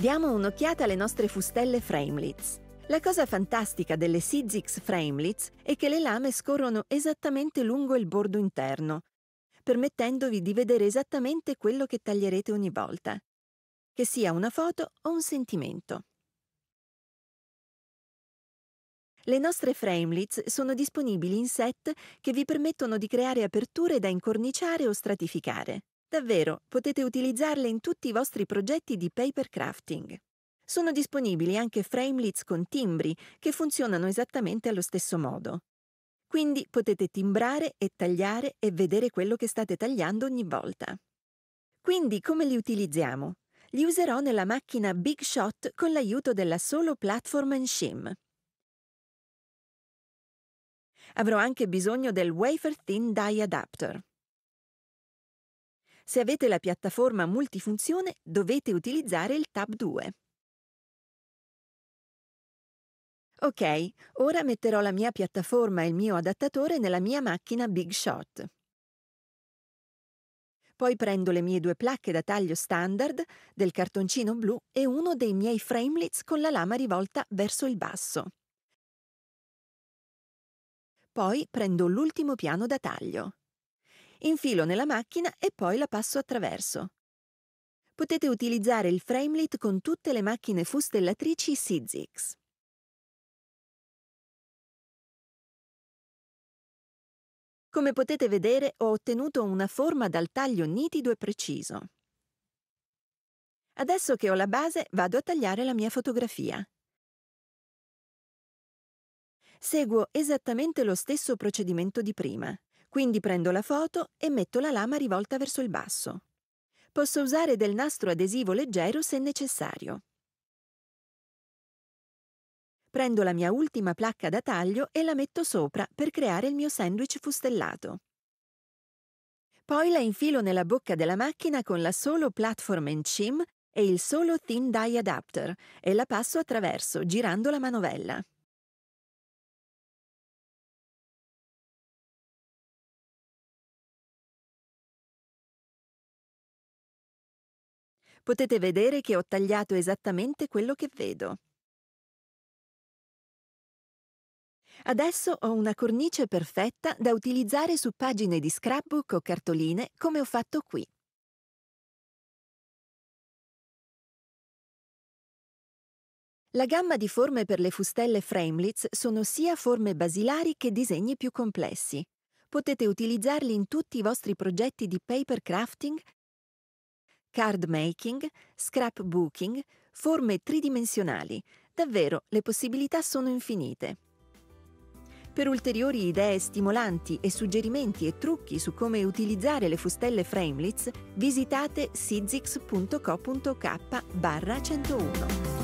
Diamo un'occhiata alle nostre fustelle framelits. La cosa fantastica delle Sizzix framelits è che le lame scorrono esattamente lungo il bordo interno, permettendovi di vedere esattamente quello che taglierete ogni volta, che sia una foto o un sentimento. Le nostre framelits sono disponibili in set che vi permettono di creare aperture da incorniciare o stratificare. Davvero, potete utilizzarle in tutti i vostri progetti di paper crafting. Sono disponibili anche framelits con timbri che funzionano esattamente allo stesso modo. Quindi potete timbrare e tagliare e vedere quello che state tagliando ogni volta. Quindi come li utilizziamo? Li userò nella macchina Big Shot con l'aiuto della Solo Platform and Shim. Avrò anche bisogno del Wafer Thin Die Adapter. Se avete la piattaforma multifunzione dovete utilizzare il Tab 2. Ok, ora metterò la mia piattaforma e il mio adattatore nella mia macchina Big Shot. Poi prendo le mie due placche da taglio standard, del cartoncino blu e uno dei miei framelits con la lama rivolta verso il basso. Poi prendo l'ultimo piano da taglio infilo nella macchina e poi la passo attraverso. Potete utilizzare il framelit con tutte le macchine fustellatrici Sizzix. Come potete vedere ho ottenuto una forma dal taglio nitido e preciso. Adesso che ho la base vado a tagliare la mia fotografia. Seguo esattamente lo stesso procedimento di prima. Quindi prendo la foto e metto la lama rivolta verso il basso. Posso usare del nastro adesivo leggero se necessario. Prendo la mia ultima placca da taglio e la metto sopra per creare il mio sandwich fustellato. Poi la infilo nella bocca della macchina con la solo platform and shim e il solo thin die adapter e la passo attraverso, girando la manovella. potete vedere che ho tagliato esattamente quello che vedo. Adesso ho una cornice perfetta da utilizzare su pagine di scrapbook o cartoline come ho fatto qui. La gamma di forme per le fustelle Framelits sono sia forme basilari che disegni più complessi. Potete utilizzarli in tutti i vostri progetti di paper crafting, card making, scrapbooking, forme tridimensionali. Davvero, le possibilità sono infinite. Per ulteriori idee stimolanti e suggerimenti e trucchi su come utilizzare le fustelle Framelits, visitate sizix.co.k barra 101.